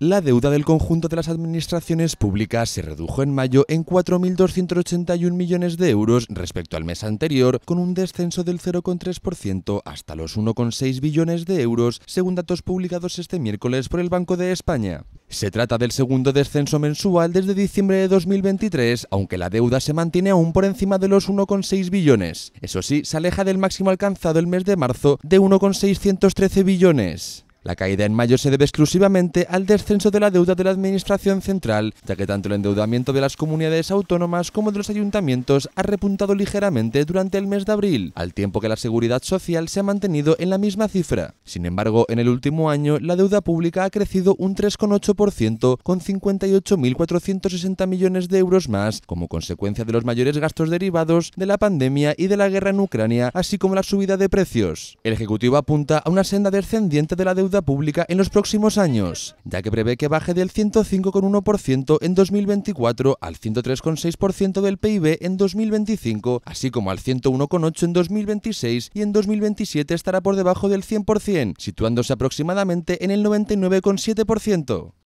La deuda del conjunto de las administraciones públicas se redujo en mayo en 4.281 millones de euros respecto al mes anterior, con un descenso del 0,3% hasta los 1,6 billones de euros, según datos publicados este miércoles por el Banco de España. Se trata del segundo descenso mensual desde diciembre de 2023, aunque la deuda se mantiene aún por encima de los 1,6 billones. Eso sí, se aleja del máximo alcanzado el mes de marzo de 1,613 billones. La caída en mayo se debe exclusivamente al descenso de la deuda de la Administración Central, ya que tanto el endeudamiento de las comunidades autónomas como de los ayuntamientos ha repuntado ligeramente durante el mes de abril, al tiempo que la seguridad social se ha mantenido en la misma cifra. Sin embargo, en el último año, la deuda pública ha crecido un 3,8%, con 58.460 millones de euros más, como consecuencia de los mayores gastos derivados de la pandemia y de la guerra en Ucrania, así como la subida de precios. El Ejecutivo apunta a una senda descendiente de la deuda pública en los próximos años, ya que prevé que baje del 105,1% en 2024 al 103,6% del PIB en 2025, así como al 101,8% en 2026 y en 2027 estará por debajo del 100%, situándose aproximadamente en el 99,7%.